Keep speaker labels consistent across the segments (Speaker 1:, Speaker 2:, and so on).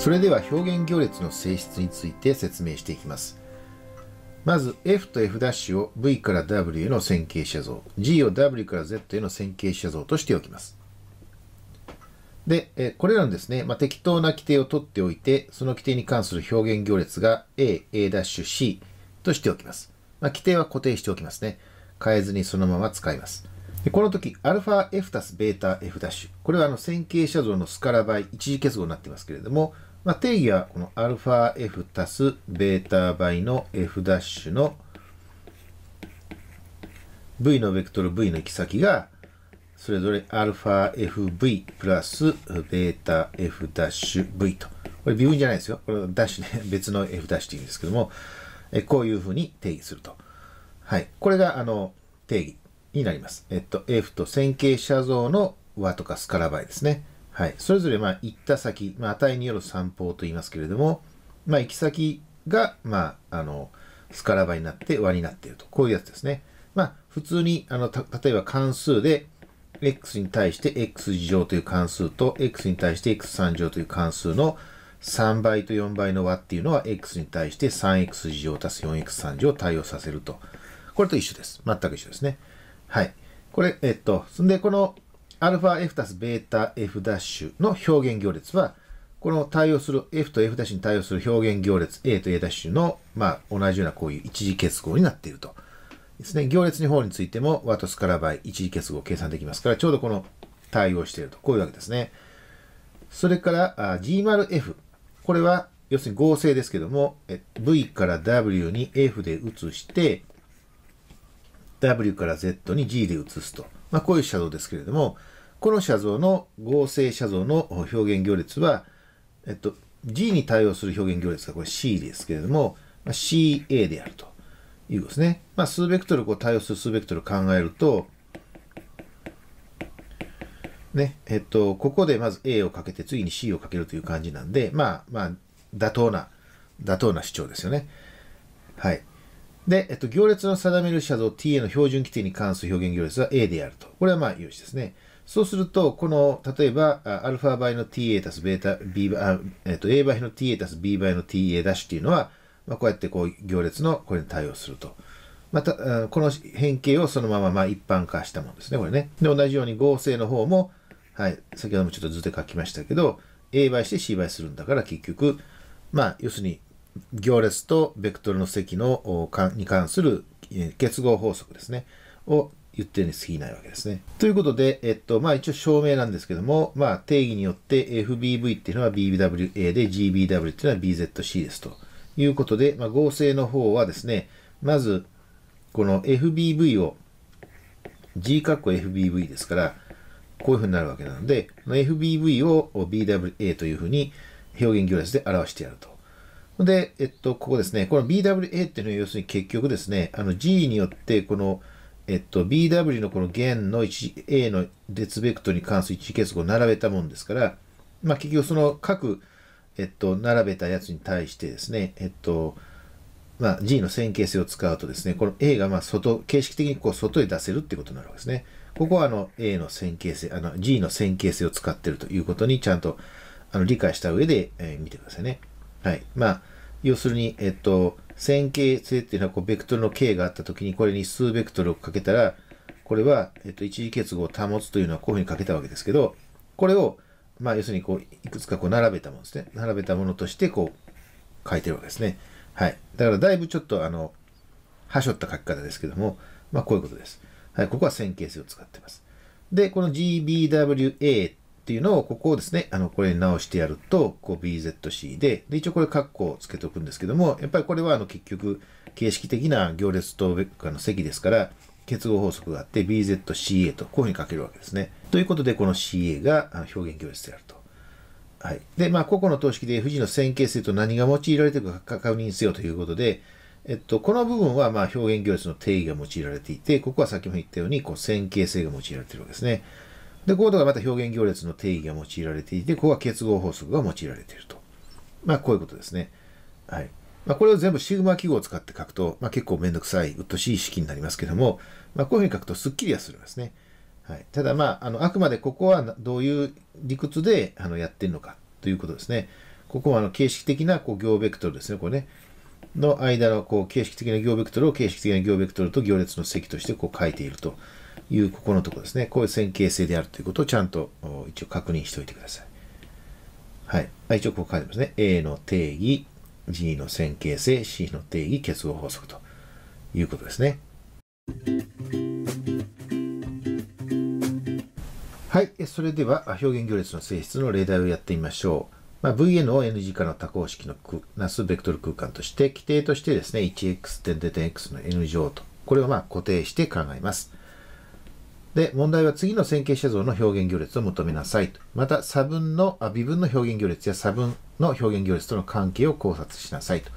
Speaker 1: それでは表現行列の性質について説明していきます。まず F と F' を V から W への線形写像、G を W から Z への線形写像としておきます。で、これらのですね、まあ、適当な規定を取っておいて、その規定に関する表現行列が A、A'、C としておきます。まあ、規定は固定しておきますね。変えずにそのまま使います。でこの時、αF たす βF'、これはあの線形写像のスカラ倍一次結合になっていますけれども、まあ、定義はこの αf たす β 倍の f' の v のベクトル v の行き先がそれぞれ αfv プラス βf'v とこれ微分じゃないですよこれダッシュで 別の f' って言うんですけどもえこういうふうに定義するとはいこれがあの定義になりますえっと f と線形写像の和とかスカラ倍ですねはい、それぞれまあ行った先、まあ、値による散歩と言いますけれども、まあ、行き先が、まあ、あのスカラバになって和になっているとこういうやつですね。まあ、普通にあの例えば関数で x に対して x 次乗という関数と x に対して x3 乗という関数の3倍と4倍の和っていうのは x に対して 3x 次乗足す 4x3 乗を対応させると。これと一緒です。全く一緒ですね。はい。これ、えっと、そんでこのアルファ F たすベータ F ダッシュの表現行列は、この対応する、F と F' ダッシュに対応する表現行列 A と A' ダッシュの、まあ、同じようなこういう一次結合になっていると。ですね。行列の方についても、ワトスカラバイ一次結合を計算できますから、ちょうどこの対応していると。こういうわけですね。それから、G'F。これは、要するに合成ですけども、V から W に F で移して、W から Z に G で移すと。まあ、こういうシャドウですけれども、この写像の合成写像の表現行列は、えっと、G に対応する表現行列がこれ C ですけれども、まあ、CA であるということですね。まあ、数ベクトルこう対応する数ベクトルを考えると、ね、えっと、ここでまず A をかけて次に C をかけるという感じなんで、まあ、まあ、妥当な、妥当な主張ですよね。はい。で、えっと、行列の定める写像 TA の標準規定に関する表現行列は A であると。これはまあ、有志ですね。そうすると、この、例えば、アルファ倍の ta たす β、b 倍、えっ、ー、と、a 倍の ta たす b 倍の ta ダッシュというのは、まあ、こうやってこう行列のこれに対応すると。また、この変形をそのまままあ一般化したものですね、これね。で、同じように合成の方も、はい、先ほどもちょっと図で書きましたけど、a 倍して c 倍するんだから結局、まあ、要するに、行列とベクトルの積のに関する結合法則ですね、を言ってるに過ぎないわけですね。ということで、えっと、まあ一応証明なんですけども、まあ定義によって FBV っていうのは BWA で GBW っていうのは BZC ですということで、まあ合成の方はですね、まずこの FBV を G 括弧 FBV ですから、こういうふうになるわけなので、FBV を BWA というふうに表現行列で表してやると。で、えっと、ここですね、この BWA っていうのは要するに結局ですね、あの G によってこのえっと、BW のこの弦の A の列ベクトルに関する一次結合を並べたもんですから、まあ、結局その各、えっと、並べたやつに対してですね、えっと、まあ、G の線形性を使うとですね、この A がまあ外、形式的にこう外へ出せるってことになるわけですね。ここはあの A の線形性、あの G の線形性を使ってるということにちゃんとあの理解した上で、えー、見てくださいね。はい。まあ、要するに、えっと、線形性っていうのはこうベクトルの形があったときに、これに数ベクトルをかけたら、これは、えっと、一次結合を保つというのはこういうふうにかけたわけですけど、これを、まあ、要するにこういくつかこう並べたものですね。並べたものとしてこう書いてるわけですね。はい。だからだいぶちょっとあの、はしょった書き方ですけども、まあこういうことです。はい。ここは線形性を使ってます。で、この GBWA っっていうのを、ここをですね、あの、これに直してやると、こう BZC で、で、一応これカッコをつけておくんですけども、やっぱりこれはあの、結局、形式的な行列とベカの積ですから、結合法則があって BZCA とこういうふうに書けるわけですね。ということで、この CA が表現行列であると。はい。で、まあ、個々の等式で富士の線形性と何が用いられているか確認せよということで、えっと、この部分はまあ表現行列の定義が用いられていて、ここは先ほど言ったようにこう線形性が用いられているわけですね。で、こことがまた表現行列の定義が用いられていて、ここは結合法則が用いられていると。まあ、こういうことですね。はい。まあ、これを全部シグマ記号を使って書くと、まあ、結構めんどくさい、うっとしい式になりますけども、まあ、こういうふうに書くとすっきりはするんですね。はい。ただ、まあ、あの、あくまでここはどういう理屈で、あの、やってるのかということですね。ここは、あの、形式的な、こう、行ベクトルですね。これね。の間の、こう、形式的な行ベクトルを形式的な行ベクトルと行列の積として、こう、書いていると。いうここのところですね。こういう線形性であるということをちゃんと一応確認しておいてください。はい。一応こう書いてますね。A の定義、G の線形性、C の定義、結合法則ということですね。はい。それでは表現行列の性質の例題をやってみましょう。まあ、VN を NG 化の多項式のなすベクトル空間として、規定としてですね、1x 点点 x の n 乗と、これをまあ固定して考えます。で、問題は次の線形写像の表現行列を求めなさいと。また、差分の、あ、微分の表現行列や差分の表現行列との関係を考察しなさいと。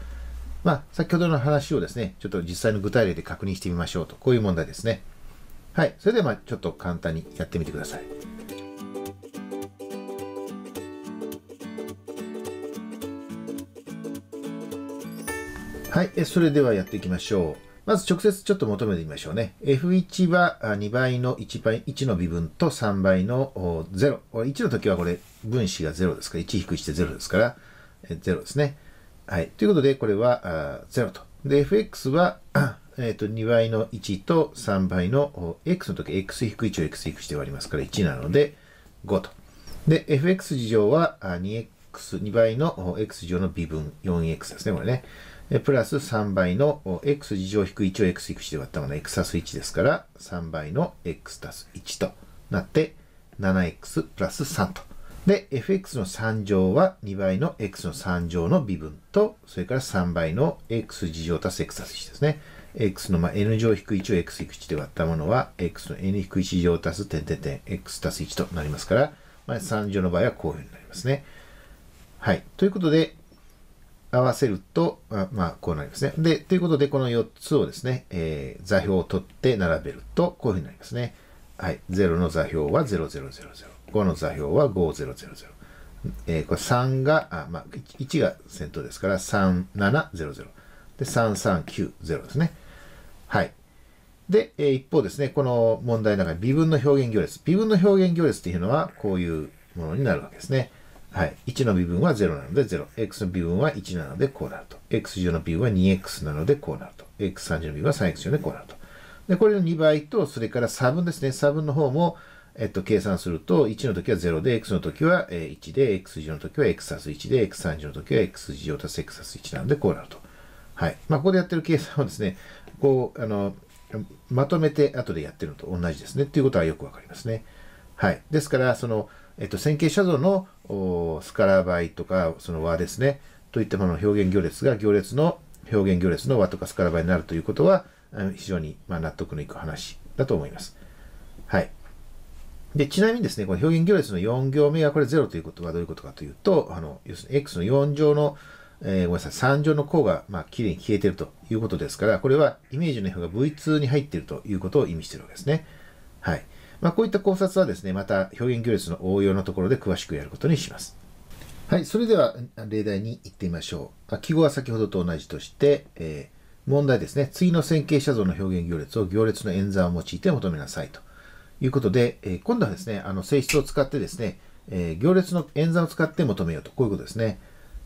Speaker 1: まあ、先ほどの話をですね、ちょっと実際の具体例で確認してみましょうと。こういう問題ですね。はい。それでは、まあ、ちょっと簡単にやってみてください。はい。それではやっていきましょう。まず直接ちょっと求めてみましょうね。F1 は2倍の 1, 倍1の微分と3倍の0。1の時はこれ分子が0ですから、1して0ですから、0ですね。はい。ということで、これは0と。で、fx は、えー、と2倍の1と3倍の x の時、x-1 を x して割りますから1なので5と。で、fx 事乗は 2x、2倍の x 乗の微分 4x ですね、これね。プラス3倍の x 事乗引く1を x 引く割ったもの x 足す1ですから3倍の x 足す1となって 7x プラス3と。で、fx の3乗は2倍の x の3乗の微分と、それから3倍の x 事乗足す x 足す1ですね。x のま n 乗引く1を x 引く1で割ったものは、x の n 引く1乗足す点点点 x 足す1となりますから、まあ、3乗の場合はこういうふうになりますね。はい。ということで、合わせると、まあ、こうなりますね。で、ということで、この4つをですね、えー、座標を取って並べると、こういうふうになりますね。はい。0の座標は0000。5の座標は5000。えー、これ3が、あ、まあ、1が先頭ですから、3700。で、3390ですね。はい。で、えー、一方ですね、この問題の中に微分の表現行列。微分の表現行列っていうのは、こういうものになるわけですね。はい。1の微分は0なので0。x の微分は1なのでこうなると。x10 の微分は 2x なのでこうなると。x30 の微分は 3x4 でこうなると。で、これの2倍と、それから差分ですね。差分の方も、えっと、計算すると、1の時は0で、x の時は1で、x10 の時は x 足す1で、x30 の時は x 乗0足す x 足す1なのでこうなると。はい。まあ、ここでやってる計算はですね、こう、あの、まとめて後でやってるのと同じですね。ということはよくわかりますね。はい。ですから、その、えっと、線形写像のスカラバイとか、その和ですね、といったものの表現行列が行列の、表現行列の和とかスカラバイになるということは、非常にま納得のいく話だと思います。はい。で、ちなみにですね、この表現行列の4行目がこれ0ということはどういうことかというと、あの、要するに x の4乗の、えー、ごめんなさい、3乗の項が、まあ、きれいに消えてるということですから、これはイメージの F が V2 に入っているということを意味しているわけですね。はい。まあ、こういった考察はですね、また表現行列の応用のところで詳しくやることにします。はい、それでは例題に行ってみましょう。記号は先ほどと同じとして、えー、問題ですね。次の線形写像の表現行列を行列の演算を用いて求めなさいということで、えー、今度はですね、あの性質を使ってですね、えー、行列の演算を使って求めようと、こういうことですね。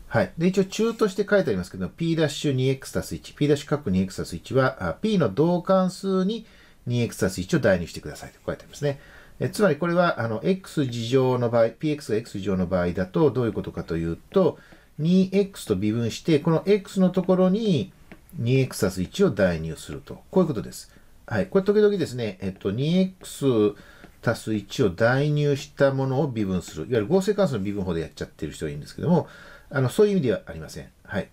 Speaker 1: はい。で、一応中として書いてありますけど、p'2x たす1、p' 括弧 2x す1は、p の同関数に 2x+1 を代入してくださいとこうやってありますね。えつまりこれは、あの、x 事乗の場合、px が x 事乗の場合だと、どういうことかというと、2x と微分して、この x のところに 2x+1 を代入すると。こういうことです。はい。これ時々ですね、えっと、2x たす1を代入したものを微分する。いわゆる合成関数の微分法でやっちゃってる人がいるんですけども、あの、そういう意味ではありません。はい。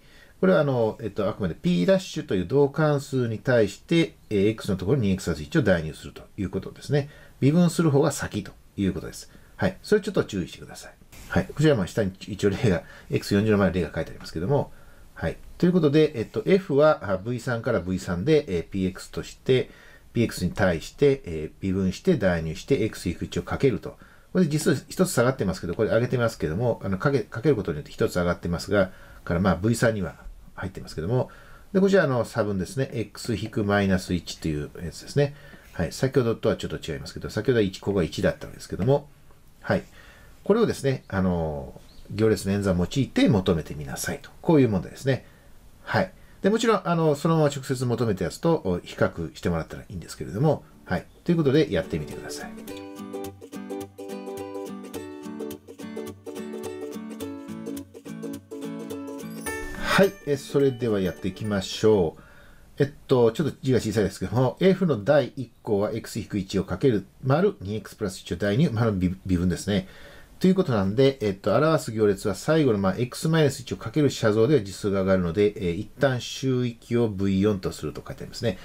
Speaker 1: これはあの、えっと、あくまで P' ダッシュという同関数に対して、えー、X のところに 2X 足す1を代入するということですね。微分する方が先ということです。はい。それちょっと注意してください。はい。こちらは下に一応例が、X40 の前の例が書いてありますけども、はい。ということで、えっと、F は V3 から V3 で、えー、PX として、PX に対して、えー、微分して代入して X-1 をかけると。これで実数一つ下がってますけど、これ上げてますけども、あの、かけ、かけることによって一つ上がってますが、からまあ V3 には入ってますけども、で、こちらの差分ですね。x-1 というやつですね。はい。先ほどとはちょっと違いますけど、先ほどは1、ここが1だったんですけども、はい。これをですね、あの、行列の演算を用いて求めてみなさいと。こういう問題ですね。はい。で、もちろん、あの、そのまま直接求めたやつと比較してもらったらいいんですけれども、はい。ということで、やってみてください。はい、えそれではやっていきましょう。えっと、ちょっと字が小さいですけども、F の第1項は x-1 をかける丸 2x プラス1を第2丸の微分ですね。ということなんで、えっと、表す行列は最後の、まあ、x-1 をかける写像では実数が上がるので、えー、一旦周域を v4 とすると書いてありますね。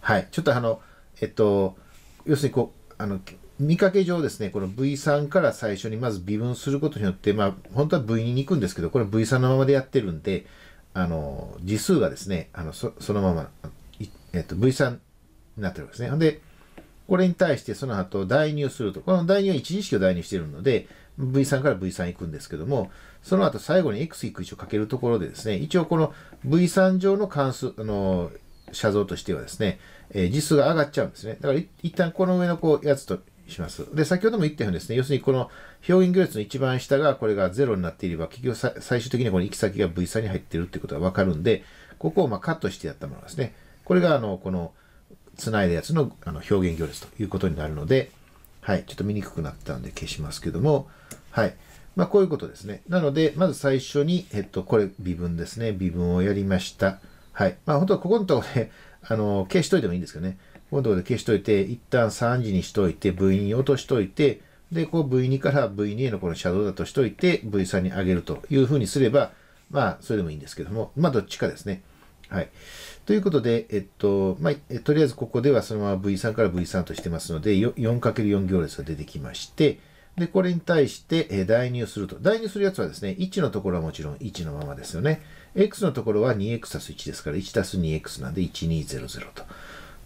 Speaker 1: はい。ちょっとあの、えっと、要するにこう、あの、見かけ上ですね、この V3 から最初にまず微分することによって、まあ、本当は V2 に行くんですけど、これ V3 のままでやってるんで、あの、字数がですね、あのそのまま、えっと、V3 になってるわけですね。で、これに対してその後代入すると、この代入は一時式を代入しているので、V3 から V3 行くんですけども、その後最後に X 行く1をかけるところでですね、一応この V3 上の関数、あの、写像としてはですね、えー、数が上がっちゃうんですね。だから一旦この上のこうやつとします。で、先ほども言ったようにですね、要するにこの表現行列の一番下がこれが0になっていれば、結局最終的にはこの行き先が V 3に入ってるってことがわかるんで、ここをまカットしてやったものですね。これがあの、この、ないだやつのあの表現行列ということになるので、はい、ちょっと見にくくなったんで消しますけども、はい。まあ、こういうことですね。なので、まず最初に、えっと、これ、微分ですね。微分をやりました。はい。まあ、本当はここのところで、あの、消しといてもいいんですけどね。このところで消しといて、一旦3時にしといて、V2 落としといて、で、こう V2 から V2 へのこのシャドウだとしといて、V3 に上げるというふうにすれば、まあ、それでもいいんですけども、まあ、どっちかですね。はい。ということで、えっと、まあ、とりあえずここではそのまま V3 から V3 としてますので、4×4 行列が出てきまして、で、これに対して、え代入すると。代入するやつはですね、1のところはもちろん1のままですよね。x のところは 2x 1ですから、1 2x なんで1200と。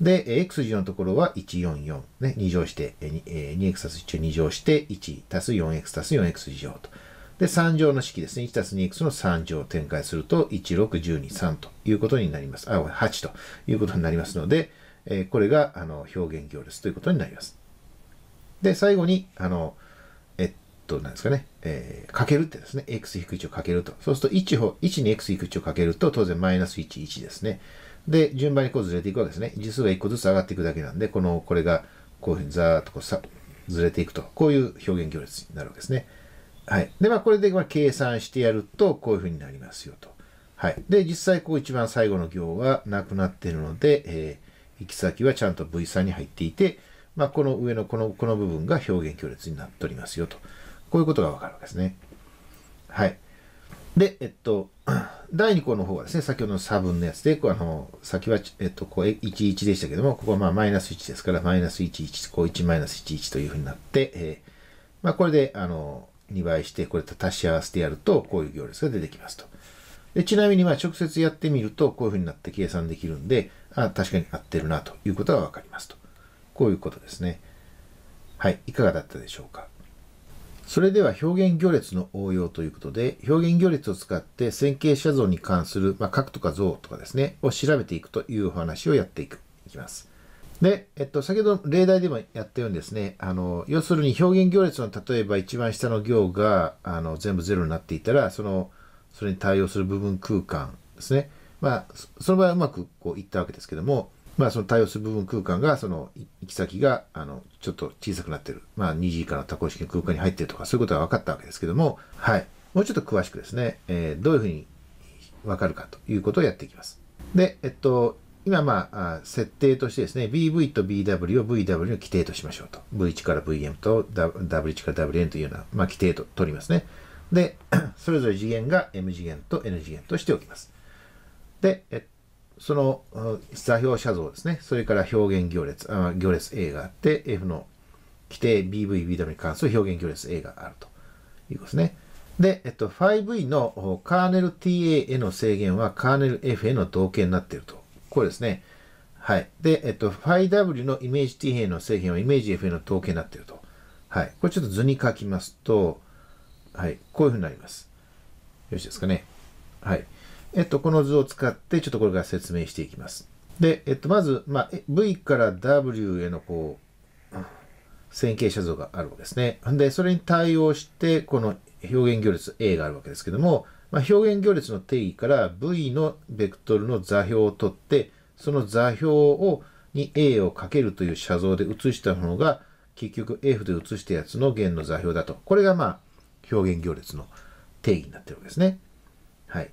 Speaker 1: で、x 軸のところは144、ね、2乗して、2x 足す1を2乗して、1足す 4x 足す 4x 乗と。で、3乗の式ですね。1たす 2x の3乗を展開すると、1、6、12、3ということになります。あ、8ということになりますので、えこれが、あの、表現行列ということになります。で、最後に、あの、えっと、なんですかね、えー、かけるってですね、x-1 くをかけると。そうすると1、1に x-1 くをかけると、当然マイナス1、1ですね。で、順番にこうずれていくわけですね。実数が1個ずつ上がっていくだけなんで、この、これが、こういうふうにザーッとこうさ、ずれていくと、こういう表現行列になるわけですね。はい。で、まあ、これで、ま計算してやると、こういうふうになりますよと。はい。で、実際、こう一番最後の行はなくなっているので、えー、行き先はちゃんと V3 に入っていて、まあ、この上のこの、この部分が表現行列になっておりますよと。こういうことがわかるわけですね。はい。で、えっと、第2項の方はですね、先ほどの差分のやつで、あの、先は、えっと、こう、11でしたけども、ここはマイナス1ですから、マイナス11、こう、1マイナス11というふうになって、えー、まあ、これで、あの、2倍して、これと足し合わせてやると、こういう行列が出てきますと。でちなみに、まあ、直接やってみると、こういうふうになって計算できるんで、あ、確かに合ってるな、ということがわかりますと。こういうことですね。はい。いかがだったでしょうか。それでは表現行列の応用ということで、表現行列を使って線形写像に関する、まあ、角とか像とかですね、を調べていくというお話をやっていく、いきます。で、えっと、先ほど例題でもやったようにですね、あの、要するに表現行列の例えば一番下の行が、あの、全部ゼロになっていたら、その、それに対応する部分空間ですね。まあ、その場合はうまくこういったわけですけども、まあ、その対応する部分空間が、その行き先が、あの、ちょっと小さくなってる。まあ、2次以下の多項式の空間に入ってるとか、そういうことは分かったわけですけども、はい。もうちょっと詳しくですね、えー、どういうふうに分かるかということをやっていきます。で、えっと、今、まあ、設定としてですね、BV と BW を VW の規定としましょうと。V1 から VM と W1 から WN というような、まあ、規定と取りますね。で、それぞれ次元が M 次元と N 次元としておきます。で、えっその座標写像ですね。それから表現行列、あ行列 A があって、F の規定 BV、BW に関する表現行列 A があるということですね。で、えっと、5E のカーネル TA への制限はカーネル F への同型になっていると。これですね。はい。で、えっと、5W のイメージ T への制限はイメージ F への同型になっていると。はい。これちょっと図に書きますと、はい。こういうふうになります。よろしいですかね。はい。えっと、この図を使って、ちょっとこれから説明していきます。で、えっと、まず、まあ、V から W へのこう、線形写像があるわけですね。で、それに対応して、この表現行列 A があるわけですけども、まあ、表現行列の定義から V のベクトルの座標を取って、その座標をに A をかけるという写像で写したものが、結局 F で写したやつの弦の座標だと。これがまあ、表現行列の定義になってるわけですね。はい。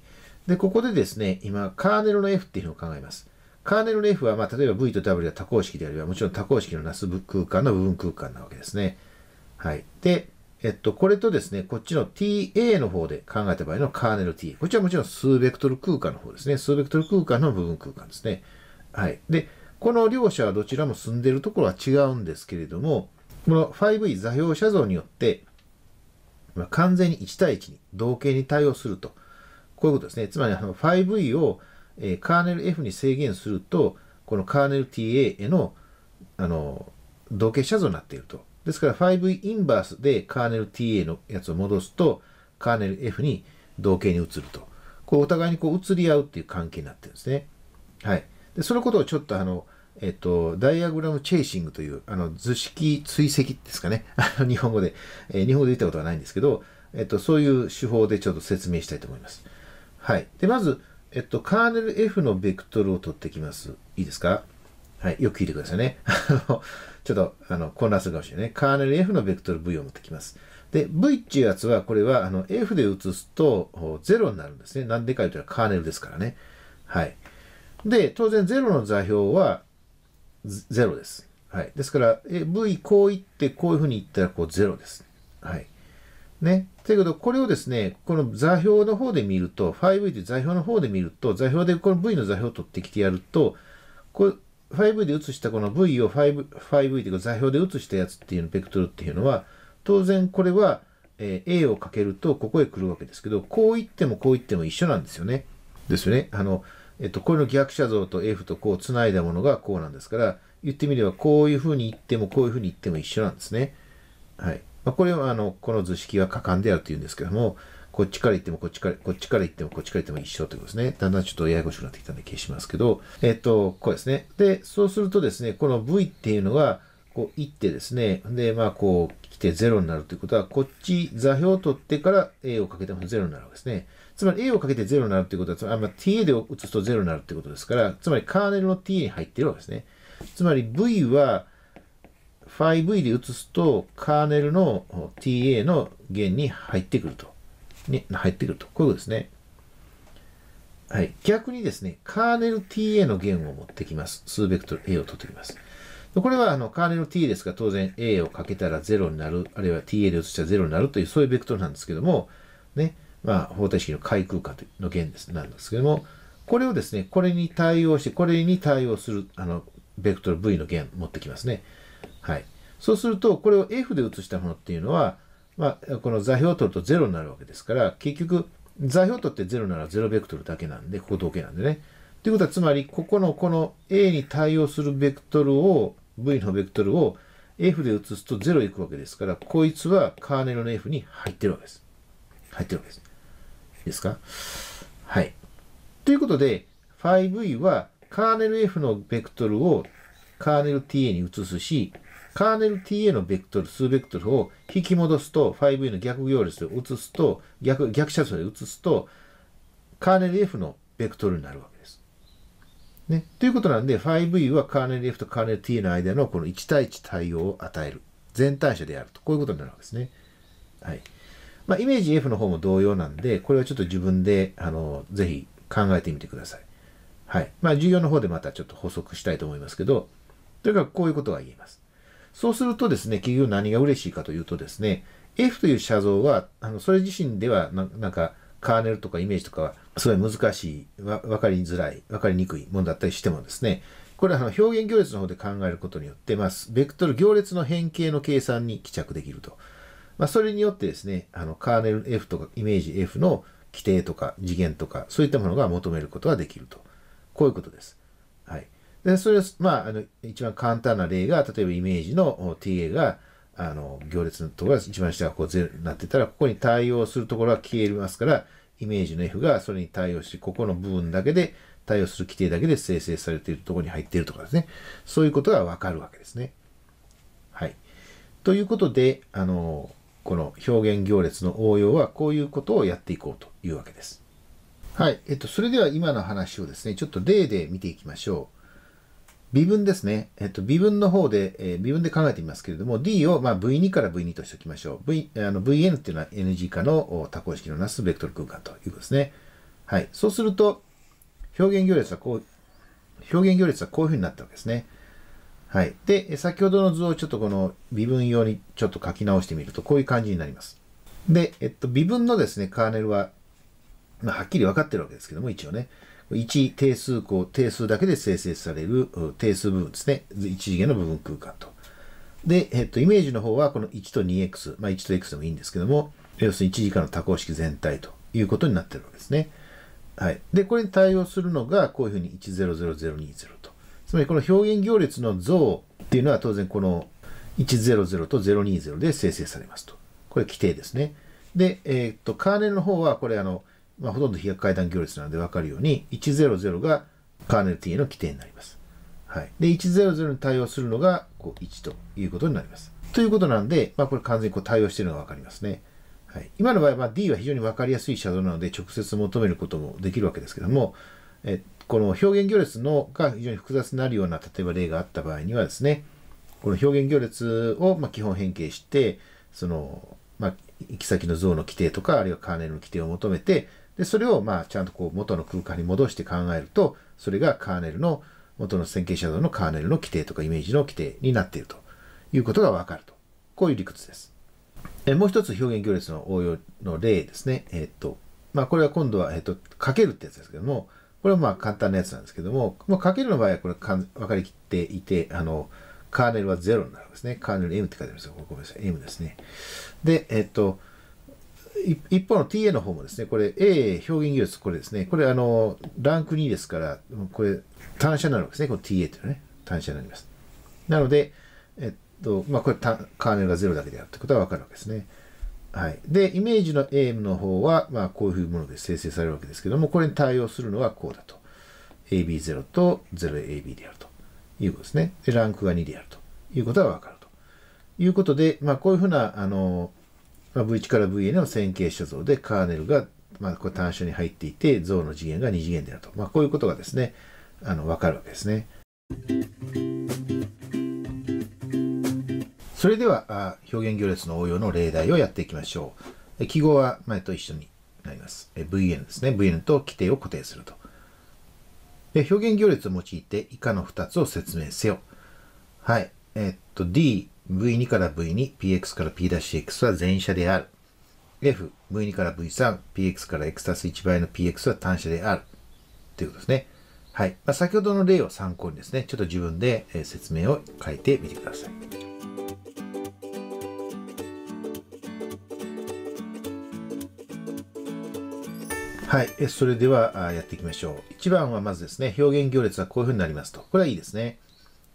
Speaker 1: で、ここでですね、今、カーネルの F っていうのを考えます。カーネルの F は、まあ、例えば V と W が多項式であれば、もちろん多項式のなす空間の部分空間なわけですね。はい。で、えっと、これとですね、こっちの TA の方で考えた場合のカーネル T。こっちはもちろん数ベクトル空間の方ですね。数ベクトル空間の部分空間ですね。はい。で、この両者はどちらも住んでるところは違うんですけれども、この 5E 座標写像によって、ま完全に1対1に同型に対応すると。こういうことですね。つまり、あの、5 v を、えー、カーネル F に制限すると、このカーネル TA への、あの、同型写像になっていると。ですから5 v インバースでカーネル TA のやつを戻すと、カーネル F に同型に移ると。こう、お互いにこう移り合うっていう関係になってるんですね。はい。で、そのことをちょっとあの、えっと、ダイアグラムチェイシングという、あの、図式追跡ですかね。日本語で、えー、日本語で言ったことはないんですけど、えっと、そういう手法でちょっと説明したいと思います。はい。で、まず、えっと、カーネル F のベクトルを取ってきます。いいですかはい。よく聞いてくださいね。あの、ちょっと、あの、混乱するかもしれないね。カーネル F のベクトル V を持ってきます。で、V っていうやつは、これは、あの、F で移すと、0になるんですね。なんでか言うとカーネルですからね。はい。で、当然、0の座標は、0です。はい。ですから、V こういって、こういうふうにいったら、こう、0です。はい。ね。だけど、これをですね、この座標の方で見ると、5V という座標の方で見ると、座標でこの V の座標を取ってきてやると、5V で写したこの V を 5V, というか座標で写したやつっていうの、ベクトルっていうのは、当然これは、え A をかけるとここへ来るわけですけど、こう言ってもこう言っても一緒なんですよね。ですよね。あの、えっと、これの逆写像と F とこうつないだものがこうなんですから、言ってみればこういうふうに言ってもこういうふうに言っても一緒なんですね。はい。まあ、これはあのこの図式は果敢であるというんですけども、こっちから行ってもこっちから、こっちから行ってもこっちから行っても一緒ということですね。だんだんちょっとややこしくなってきたんで消しますけど、えっと、こうですね。で、そうするとですね、この v っていうのが、こう行ってですね、で、まあこう来て0になるということは、こっち座標を取ってから a をかけても0になるわけですね。つまり a をかけて0になるということは、つまり、ta で移すと0になるということですから、つまりカーネルの t に入っているわけですね。つまり v は、5E で移すと、カーネルの TA の弦に入ってくると。ね、入ってくると。こういうことですね。はい。逆にですね、カーネル TA の弦を持ってきます。数ベクトル A を取ってきます。これはあのカーネル T ですが、当然 A をかけたら0になる、あるいは TA で移したら0になるという、そういうベクトルなんですけども、ね、まあ、方程式の回空化の弦ですなんですけども、これをですね、これに対応して、これに対応する、あの、ベクトル V の弦持ってきますね。はい。そうすると、これを F で移したものっていうのは、まあ、この座標を取ると0になるわけですから、結局、座標を取って0なら0ベクトルだけなんで、ここ同型なんでね。ということは、つまり、ここのこの A に対応するベクトルを、V のベクトルを F で移すと0いくわけですから、こいつはカーネルの F に入ってるわけです。入ってるわけです。いいですかはい。ということで、5 v はカーネル F のベクトルをカーネル TA に移すし、カーネル T a のベクトル、数ベクトルを引き戻すと、5E の逆行列を移すと、逆、逆車数で移すと、カーネル F のベクトルになるわけです。ね。ということなんで、5E はカーネル F とカーネル T a の間のこの1対1対応を与える。全体者であると。こういうことになるわけですね。はい。まあ、イメージ F の方も同様なんで、これはちょっと自分で、あの、ぜひ考えてみてください。はい。まあ、授業の方でまたちょっと補足したいと思いますけど、とにかくこういうことが言えます。そうするとですね、企業何が嬉しいかというとですね、F という写像は、あのそれ自身ではな、なんか、カーネルとかイメージとかは、すごい難しい、わ分かりづらい、分かりにくいものだったりしてもですね、これはあの表現行列の方で考えることによって、まあ、ベクトル行列の変形の計算に帰着できると。まあ、それによってですね、あの、カーネル F とかイメージ F の規定とか次元とか、そういったものが求めることができると。こういうことです。でそれまあ、あの一番簡単な例が、例えばイメージの TA が、あの行列のところが一番下がこうゼになってたら、ここに対応するところは消えますから、イメージの F がそれに対応して、ここの部分だけで対応する規定だけで生成されているところに入っているとかですね。そういうことがわかるわけですね。はい。ということで、あの、この表現行列の応用はこういうことをやっていこうというわけです。はい。えっと、それでは今の話をですね、ちょっと例で見ていきましょう。微分ですね。えっと、微分の方で、えー、微分で考えてみますけれども、d を、まあ、v2 から v2 としておきましょう。v、あの vn っていうのは ng 化の多項式のなすベクトル空間ということですね。はい。そうすると、表現行列はこう、表現行列はこういうふうになったわけですね。はい。で、先ほどの図をちょっとこの微分用にちょっと書き直してみると、こういう感じになります。で、えっと、微分のですね、カーネルは、まあ、はっきり分かってるわけですけども、一応ね。1定数項、定数だけで生成される定数部分ですね。1次元の部分空間と。で、えっと、イメージの方はこの1と 2x、まあ1と x でもいいんですけども、要するに1次間の多項式全体ということになってるわけですね。はい。で、これに対応するのが、こういうふうに100020と。つまりこの表現行列の像っていうのは当然この100と020で生成されますと。これ規定ですね。で、えー、っと、カーネルの方はこれあの、まあ、ほとんど飛躍階段行列なので分かるように、100がカーネル T の規定になります。はい。で、100に対応するのが、こう、1ということになります。ということなんで、まあ、これ完全にこう対応しているのが分かりますね。はい、今の場合、ま D は非常に分かりやすいシャドウなので、直接求めることもできるわけですけども、えこの表現行列のが非常に複雑になるような、例えば例があった場合にはですね、この表現行列をま基本変形して、その、まあ、行き先の像の規定とか、あるいはカーネルの規定を求めて、で、それをまあちゃんとこう元の空間に戻して考えると、それがカーネルの、元の線形シャドウのカーネルの規定とかイメージの規定になっているということがわかると。こういう理屈です。えもう一つ表現行列の応用の例ですね。えっと、まあこれは今度は、えっと、かけるってやつですけども、これはまあ簡単なやつなんですけども、まあ、かけるの場合はこれかん分かりきっていて、あの、カーネルは0になるんですね。カーネル M って書いてありますよ。ごめんなさい。M ですね。で、えっと、一方の TA の方もですね、これ A 表現技術、これですね、これあの、ランク2ですから、これ単車になるわけですね、この TA というのはね、単車になります。なので、えっと、まあ、これカーネルが0だけであるということはわかるわけですね。はい。で、イメージの AM の方は、まあ、こういうもので生成されるわけですけども、これに対応するのはこうだと。AB0 と 0AB であるということですね。で、ランクが2であるということはわかるということで、まあ、こういうふうな、あの、まあ、V1 から Vn の線形所像でカーネルが、まあ、これ単種に入っていて像の次元が2次元であると、まあ、こういうことがですねあの分かるわけですね。それでは表現行列の応用の例題をやっていきましょう。記号は前と一緒になります。VN ですね。VN と規定を固定すると。で表現行列を用いて以下の2つを説明せよ。はい。えっと、D、v2 から v2、px から p'x は全車である。f、v2 から v3、px から x+1 す倍の px は単車である。ということですね。はい。まあ、先ほどの例を参考にですね、ちょっと自分で説明を書いてみてください。はい。それではやっていきましょう。1番はまずですね、表現行列はこういうふうになりますと。これはいいですね。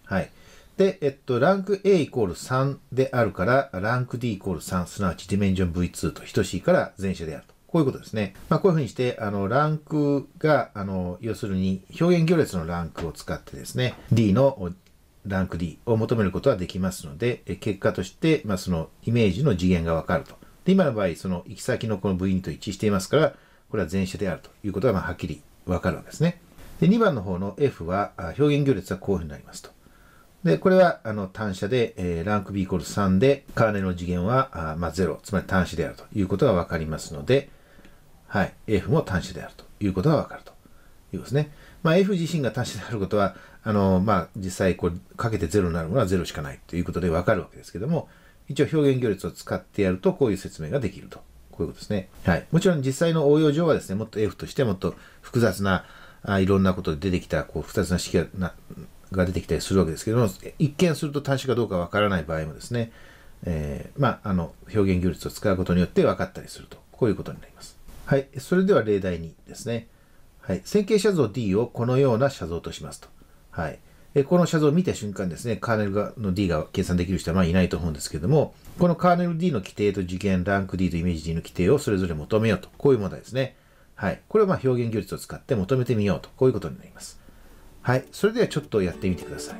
Speaker 1: はい。で、えっと、ランク A イコール3であるから、ランク D イコール3、すなわちディメンジョン V2 と等しいから前者であると。こういうことですね。まあ、こういうふうにして、あの、ランクが、あの、要するに表現行列のランクを使ってですね、D のランク D を求めることはできますので、結果として、まあ、そのイメージの次元がわかると。で、今の場合、その行き先のこの V2 と一致していますから、これは前者であるということが、まあ、はっきりわかるわけですね。で、2番の方の F は、表現行列はこういうふうになりますと。で、これは、あの、単車で、えー、ランク B イコール3で、カーネの次元は、あまあ、0、つまり単子であるということがわかりますので、はい、F も単子であるということがわかるということですね。まあ、F 自身が単子であることは、あの、まあ、実際、こう、かけて0になるものは0しかないということでわかるわけですけども、一応表現行列を使ってやると、こういう説明ができると。こういうことですね。はい。もちろん実際の応用上はですね、もっと F としてもっと複雑な、あいろんなことで出てきた、こう、複雑な式がなが出てきたりするわけですけども、一見すると端子かどうかわからない場合もですね、えー、まあ、あの、表現技術を使うことによって分かったりすると。こういうことになります。はい。それでは例題2ですね。はい。線形写像 D をこのような写像としますと。はい。この写像を見た瞬間ですね、カーネルがの D が計算できる人はまあいないと思うんですけども、このカーネル D の規定と次元、ランク D とイメージ D の規定をそれぞれ求めようと。こういう問題ですね。はい。これはまあ表現技術を使って求めてみようと。こういうことになります。はい、それではちょっとやってみてください。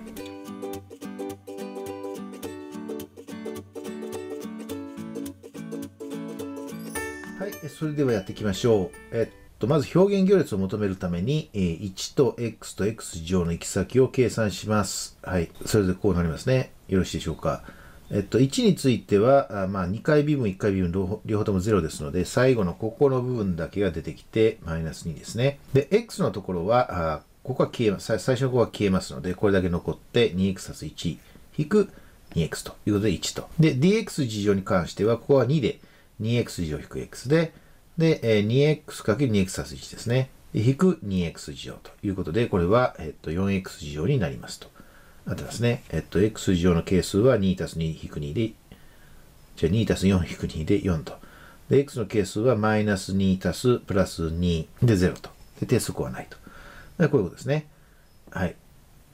Speaker 1: はい、それではやっていきましょう。えっと、まず表現行列を求めるために、え1と x と x 乗の行き先を計算します。はい、それでこうなりますね。よろしいでしょうか。えっと、1については、あまあ、2回微分、1回微分両方とも0ですので、最後のここの部分だけが出てきて、マイナス2ですね。で、x のところは、ここは消えます。最初の5は消えますので、これだけ残って 2x+1 引く 2x ということで1と。で、dx 事乗に関しては、ここは2で 2x 事乗引く x で、で、2 x る2 x 1ですね。引く 2x 事乗ということで、これは、えっと、4x 事乗になりますと。あってますね。えっと、x 事乗の係数は2たす2引く2で、じゃあ2たす4引く2で4と。で、x の係数はマイナス2たすプラス2で0と。で、定数項はないと。こういうことですね。はい。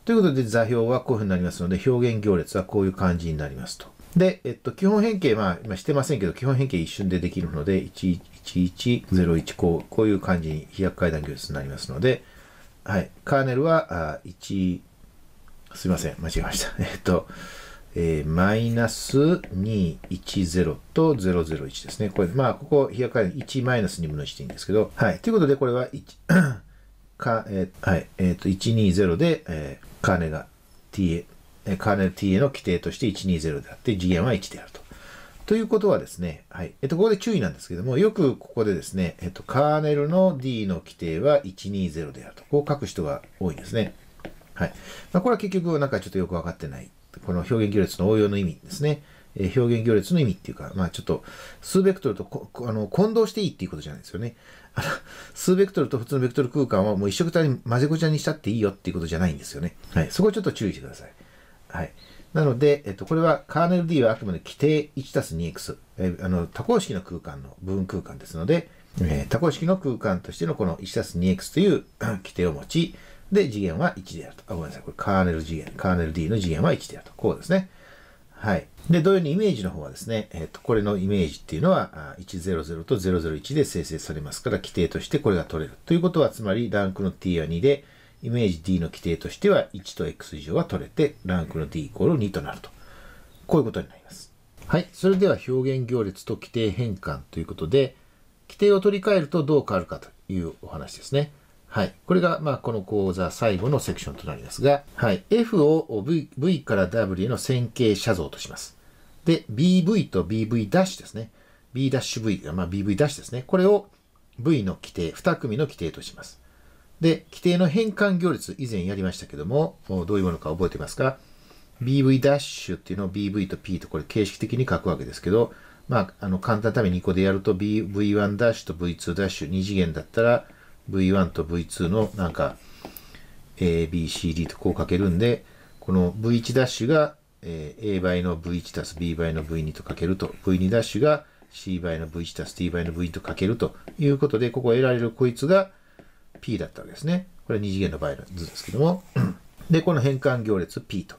Speaker 1: ということで座標はこういうふうになりますので、表現行列はこういう感じになりますと。で、えっと、基本変形、まあ、今してませんけど、基本変形一瞬でできるので、1101 1こう、こういう感じに飛躍階段行列になりますので、はい。カーネルは、あ1、すいません、間違えました。えっと、えー、マイナス210と001ですね。これ、まあ、ここ、飛躍階段1マイナス2分の1でいいんですけど、はい。ということで、これは1か、えー、はい、えっ、ー、と、120で、えー、カーネが TA、カーネル TA の規定として120であって、次元は1であると。ということはですね、はい。えっ、ー、と、ここで注意なんですけども、よくここでですね、えっ、ー、と、カーネルの D の規定は120であると。こう書く人が多いんですね。はい。まあ、これは結局、なんかちょっとよくわかってない。この表現行列の応用の意味ですね。えー、表現行列の意味っていうか、まあちょっと、数ベクトルとあの混同していいっていうことじゃないですよね。数ベクトルと普通のベクトル空間はもう一色体に混ぜごちゃにしたっていいよっていうことじゃないんですよね。はい。そこをちょっと注意してください。はい。なので、えっと、これはカーネル D はあくまで規定 1+2x、えあの多項式の空間の部分空間ですので、えー、多項式の空間としてのこの 1+2x という 規定を持ち、で、次元は1であると。あ、ごめんなさい。これカーネル次元、カーネル D の次元は1であると。こうですね。はい。で、同様にイメージの方はですね、えっ、ー、と、これのイメージっていうのは、100と001で生成されますから、規定としてこれが取れる。ということは、つまり、ランクの t は2で、イメージ d の規定としては、1と x 以上は取れて、ランクの d イコール2となると。こういうことになります。はい。それでは、表現行列と規定変換ということで、規定を取り替えるとどう変わるかというお話ですね。はい。これが、まあ、この講座最後のセクションとなりますが、はい。F を v, v から W への線形写像とします。で、BV と BV' ですね。B'V が、まあ、BV' ですね。これを V の規定、2組の規定とします。で、規定の変換行列、以前やりましたけども、どういうものか覚えてますか ?BV' っていうのを BV と P とこれ形式的に書くわけですけど、まあ、あの、簡単なために2個でやると BV1' と v 2二次元だったら、V1 と V2 のなんか ABCD とこう書けるんで、この V1' ダッシュが A 倍の V1 たす B 倍の V2 と書けると、V2' ダッシュが C 倍の V1 たす T 倍の V と書けるということで、ここ得られるこいつが P だったわけですね。これは次元の場合の図ですけども。で、この変換行列 P と。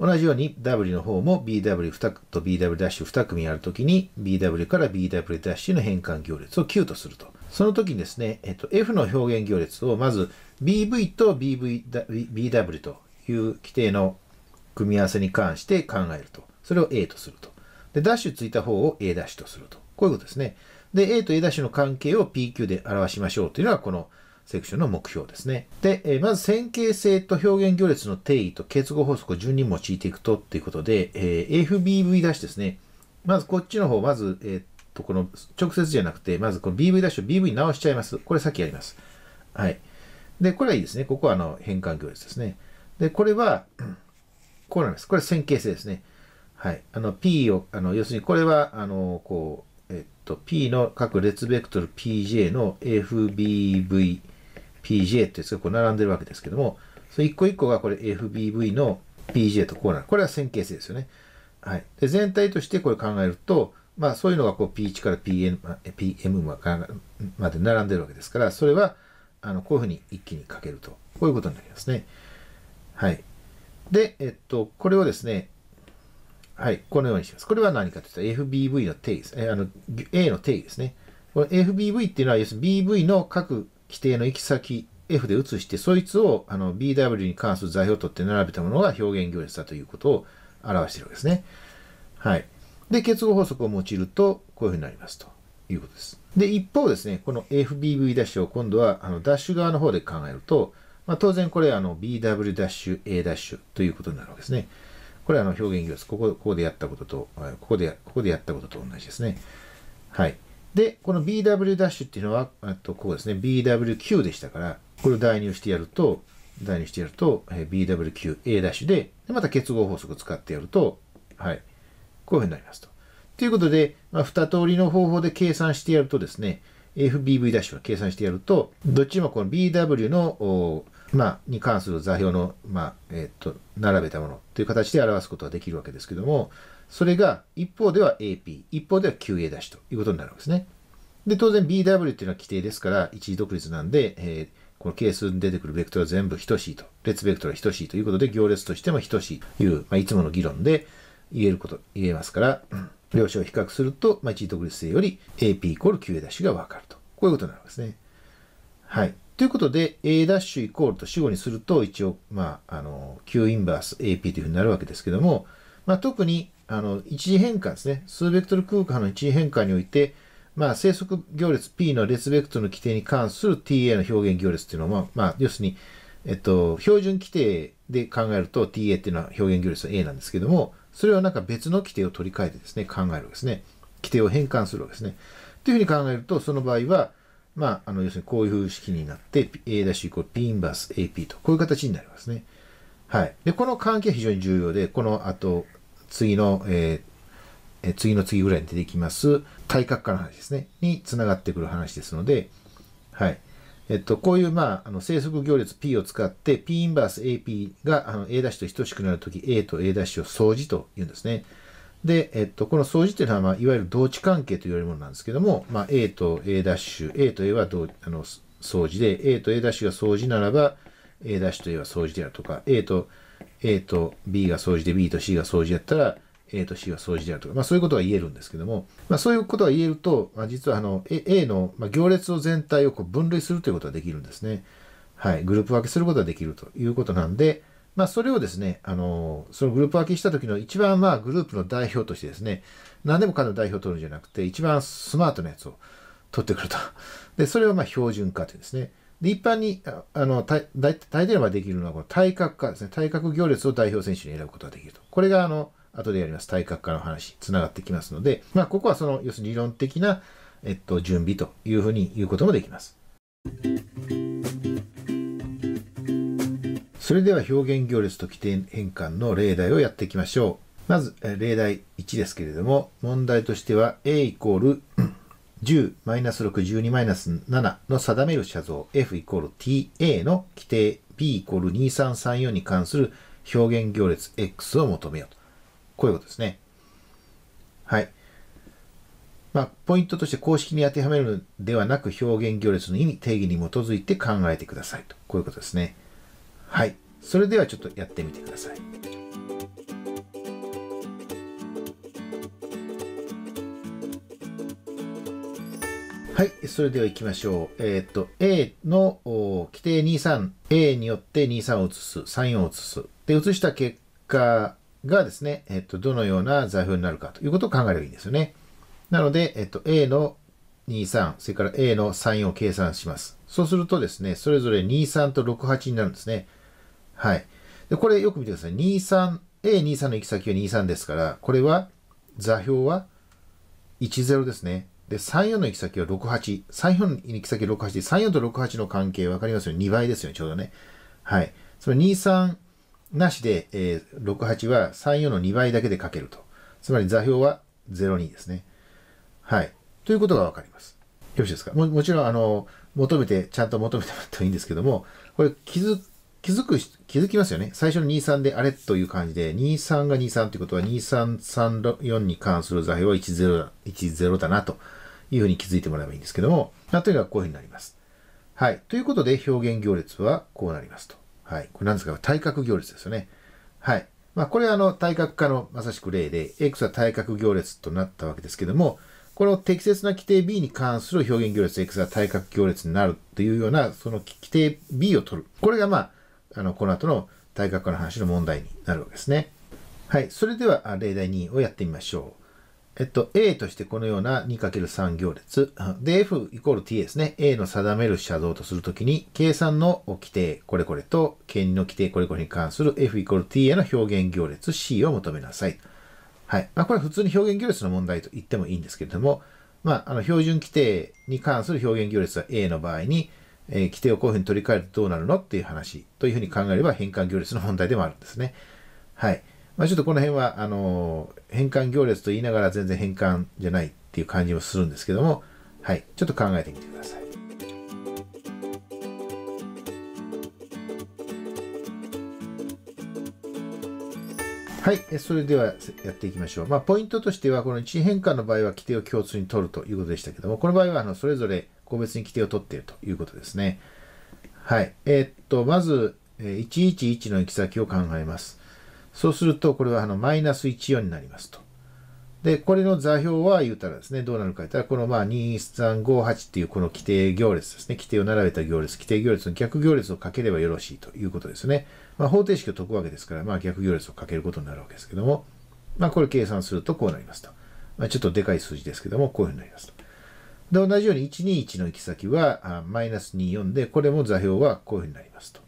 Speaker 1: 同じように W の方も BW2 と BW'2 組あるときに BW から BW' の変換行列を Q とすると。その時にですね、えっと、F の表現行列をまず BV と BV BW という規定の組み合わせに関して考えると。それを A とすると。で、ダッシュついた方を A' とすると。こういうことですね。で、A と A' の関係を PQ で表しましょうというのはこのセクションの目標ですね。で、えまず線形性と表現行列の定義と結合法則を順に用いていくとっていうことで、えー、FBV' ですね。まずこっちの方、まず、えー、っと、この直接じゃなくて、まずこの BV' を BV に直しちゃいます。これさっきやります。はい。で、これはいいですね。ここはあの変換行列ですね。で、これは、こうなんです。これ線形性ですね。はい。あの、P を、あの、要するにこれは、あの、こう、えっと、P の各列ベクトル PJ の FBV PJ ってやつがこう並んでるわけですけども、それ一個一個がこれ FBV の PJ とこうなる。これは線形性ですよね。はい。で、全体としてこれ考えると、まあそういうのがこう P1 から PN、PM まで並んでるわけですから、それはあのこういうふうに一気にかけると。こういうことになりますね。はい。で、えっと、これをですね、はい、このようにします。これは何かというと FBV の定義です。えあの A の定義ですね。この FBV っていうのは、要するに BV の各規定の行き先 F で移して、そいつをあの BW に関する座標を取って並べたものが表現行列だということを表しているわけですね。はい。で、結合法則を用いると、こういうふうになりますということです。で、一方ですね、この FBV' ダッシュを今度はあのダッシュ側の方で考えると、まあ、当然これあの BW'A' ダッシュダッシュということになるわけですね。これはあの表現行列、ここここでやったことと、ここでここでやったことと同じですね。はい。で、この BW' っていうのは、っとここですね、BWQ でしたから、これを代入してやると、代入してやると、えー、BWQA' でで、また結合法則を使ってやると、はい、こういうふうになりますと。ということで、まあ、2通りの方法で計算してやるとですね、FBV' を計算してやると、どっちもこの BW の、まあ、に関する座標の、まあ、えっ、と、並べたものという形で表すことができるわけですけども、それが一方では AP、一方では QA だしということになるわけですね。で、当然 BW っていうのは規定ですから、一時独立なんで、えー、この係数に出てくるベクトルは全部等しいと。列ベクトルは等しいということで、行列としても等しいという、まあ、いつもの議論で言えること、言えますから、両 者を比較すると、まあ、一時独立性より AP イコール QA ダッシュがわかると。こういうことになるわけですね。はい。ということで、A' ダッシュイコールと主語にすると、一応、まあ、あの、Q インバース AP というふうになるわけですけども、まあ、特にあの一次変換ですね、数ベクトル空間の一次変換において、まあ、生息行列 P の列ベクトルの規定に関する TA の表現行列っていうのは、まあ、要するに、えっと、標準規定で考えると TA っていうのは表現行列の A なんですけども、それはなんか別の規定を取り替えてですね、考えるわけですね。規定を変換するわけですね。というふうに考えると、その場合は、まあ、あの、要するにこういう式になって、A' イコール P インバース AP と、こういう形になりますね。はい。で、この関係は非常に重要で、この後、次の、えー、次の次ぐらいに出てきます、対角化の話ですね、につながってくる話ですので、はい。えっと、こういう、まあ、あの、整数行列 P を使って、P インバース AP が、あの、A' と等しくなるとき、A と A' を相似と言うんですね。で、えっと、この相似というのは、まあ、いわゆる同値関係と言われるものなんですけども、まあ、A と A'、A と A は同、あの、相似で、A と A' が相似ならば、A' と A は相似であるとか、A と A と B が相似で B と C が相似やったら A と C は相似であるとか、まあ、そういうことが言えるんですけども、まあ、そういうことが言えると、まあ、実はあの A の行列を全体をこう分類するということができるんですね。はい、グループ分けすることができるということなんで、まあ、それをですね、あのそのグループ分けした時の一番まあグループの代表としてですね、何でもかんでも代表を取るんじゃなくて、一番スマートなやつを取ってくると。で、それをま標準化というんですね。で、一般に、あの、大大抵はできるのは、この対角化ですね。対角行列を代表選手に選ぶことができると。これが、あの、後でやります対角化の話つながってきますので、まあ、ここはその、要するに理論的な、えっと、準備というふうに言うこともできます。それでは表現行列と規定変換の例題をやっていきましょう。まず、例題1ですけれども、問題としては A イコール10-612-7の定める写像 F イコール TA の規定 B イコール2334に関する表現行列 X を求めようと。こういうことですね。はい。まあ、ポイントとして公式に当てはめるのではなく表現行列の意味、定義に基づいて考えてくださいと。こういうことですね。はい。それではちょっとやってみてください。はい、それでは行きましょう。えっ、ー、と、A の規定 23A によって23を移す、34を移す。で、移した結果がですね、えっ、ー、と、どのような財布になるかということを考えればいいんですよね。なので、えっ、ー、と、A の23、それから A の34を計算します。そうするとですね、それぞれ23と68になるんですね。はい。で、これよく見てください。23、A23 の行き先は23ですから、これは、座標は10ですね。で、34の行き先は68。34の行き先は68。34と68の関係分かりますよね。2倍ですよね、ちょうどね。はい。その23なしで、えー、68は34の2倍だけでかけると。つまり座標は02ですね。はい。ということが分かります。よろしいですかもちろん、あの、求めて、ちゃんと求めてもらってもいいんですけども、これ気づ、気づく、気づきますよね。最初の23であれという感じで、23が23ということは、2334に関する座標は10、10だなというふうに気づいてもらえばいいんですけども、まあ、とにかくこういうふうになります。はい。ということで、表現行列はこうなりますと。はい。これなんですか対角行列ですよね。はい。まあ、これはあの、対角化のまさしく例で、X は対角行列となったわけですけども、この適切な規定 B に関する表現行列 X が対角行列になるというような、その規定 B を取る。これがまあ、あの、この後の対角化の話の問題になるわけですね。はい。それでは、例題2をやってみましょう。えっと、A としてこのような 2×3 行列。で、F イコール t ですね。A の定める写像とするときに、計算の規定これこれと、権利の規定これこれに関する F イコール t への表現行列 C を求めなさい。はい。まあ、これは普通に表現行列の問題と言ってもいいんですけれども、まあ、あの、標準規定に関する表現行列は A の場合に、えー、規定をこういうふうに取り替えるとどうなるのっていう話というふうに考えれば変換行列の問題でもあるんですね。はい。まあ、ちょっとこの辺は、あの、変換行列と言いながら全然変換じゃないっていう感じもするんですけども、はい、ちょっと考えてみてください。はい、それではやっていきましょう。まあ、ポイントとしては、この一変換の場合は規定を共通に取るということでしたけども、この場合はあのそれぞれ個別に規定を取っているということですね。はい。えー、っと、まず、111の行き先を考えます。そうすると、これはあのマイナス14になりますと。で、これの座標は言うたらですね、どうなるか言ったら、このまあ2358っていうこの規定行列ですね、規定を並べた行列、規定行列の逆行列をかければよろしいということですね。まあ、方程式を解くわけですから、まあ逆行列をかけることになるわけですけども、まあこれ計算するとこうなりますと。まあ、ちょっとでかい数字ですけども、こういうふうになりますと。で、同じように121の行き先はマイナス24で、これも座標はこういうふうになりますと。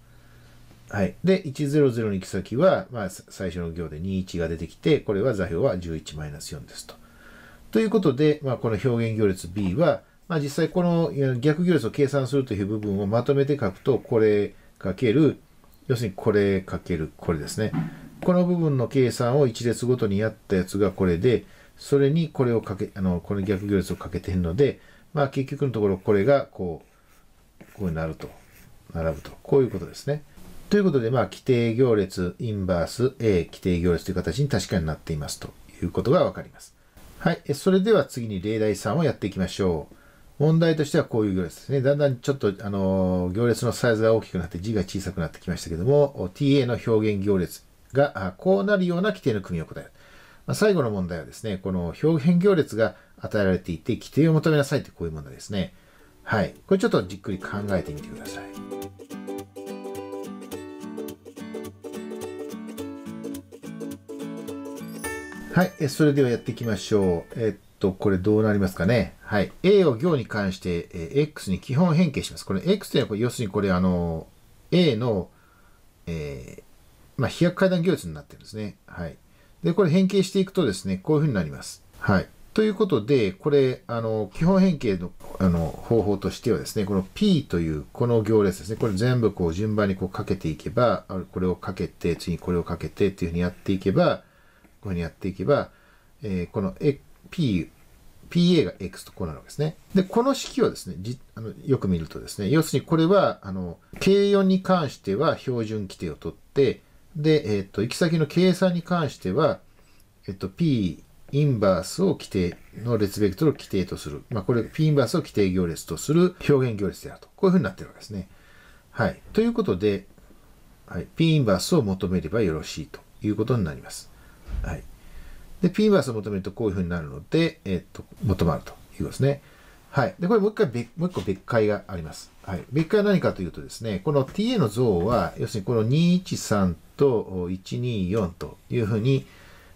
Speaker 1: はい。で、100に行き先は、まあ、最初の行で21が出てきて、これは座標は11-4ですと。ということで、まあ、この表現行列 B は、まあ、実際この逆行列を計算するという部分をまとめて書くと、これかける、要するにこれかけるこれですね。この部分の計算を1列ごとにやったやつがこれで、それにこれをかけ、あの、この逆行列をかけてるので、まあ、結局のところこれがこう、こうなると、並ぶと。こういうことですね。ということで、まあ、規定行列、インバース、A、規定行列という形に確かになっていますということがわかります。はい。それでは次に例題3をやっていきましょう。問題としてはこういう行列ですね。だんだんちょっと、あの、行列のサイズが大きくなって字が小さくなってきましたけども、TA の表現行列がこうなるような規定の組を答える。まあ、最後の問題はですね、この表現行列が与えられていて、規定を求めなさいってこういう問題ですね。はい。これちょっとじっくり考えてみてください。はい、えそれではやっていきましょう。えっと、これどうなりますかね。はい、A を行に関して、え X に基本変形します。これ X というのは、要するにこれ、あの、A の、えー、まあ、飛躍階段行列になってるんですね。はい。で、これ変形していくとですね、こういうふうになります。はい。ということで、これ、あの、基本変形のあの方法としてはですね、この P というこの行列ですね、これ全部こう順番にこうかけていけば、これをかけて、次にこれをかけてっていうふうにやっていけば、うにやっていけば、えー、この P、PA が X とこうなるわけですね。で、この式をですね、じあのよく見るとですね、要するにこれは、あの、K4 に関しては標準規定を取って、で、えっ、ー、と、行き先の計算に関しては、えっ、ー、と、P インバースを規定の列ベクトルを規定とする。まあ、これ、P インバースを規定行列とする表現行列であると。こういうふうになってるわけですね。はい。ということで、はい、P インバースを求めればよろしいということになります。はい。で、p バースを求めるとこういうふうになるので、えっ、と、求まるということですね。はい。で、これもう一回もう一個別解があります。はい。別解は何かというとですね、この ta の像は、要するにこの213と124というふうに、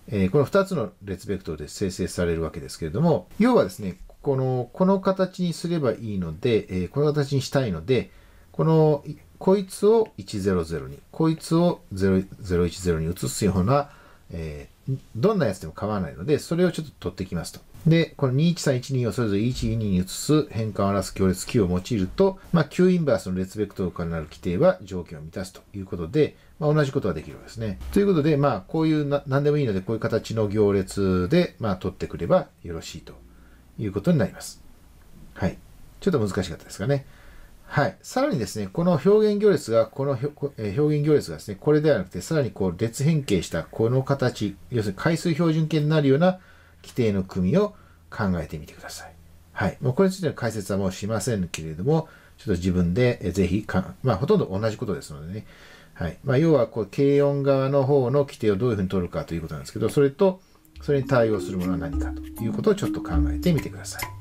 Speaker 1: えー、この2つの列ベクトルで生成されるわけですけれども、要はですね、この、この形にすればいいので、えー、この形にしたいので、この、こいつを100に、こいつを010に移すようなえー、どんなやつでも構わないので、それをちょっと取ってきますと。で、この2131 2をそれぞれ1 2に移す変換を表す行列 Q を用いると、まあ、Q インバースの列ベクトルからなる規定は条件を満たすということで、まあ、同じことができるわけですね。ということで、まあ、こういうな何でもいいので、こういう形の行列で、まあ、取ってくればよろしいということになります。はい。ちょっと難しかったですかね。はい。さらにですね、この表現行列が、この表現行列がですね、これではなくて、さらにこう列変形したこの形、要するに回数標準形になるような規定の組を考えてみてください。はい。もうこれについての解説はもうしませんけれども、ちょっと自分でぜひか、まあほとんど同じことですのでね。はい。まあ要はこう軽音側の方の規定をどういうふうに取るかということなんですけど、それと、それに対応するものは何かということをちょっと考えてみてください。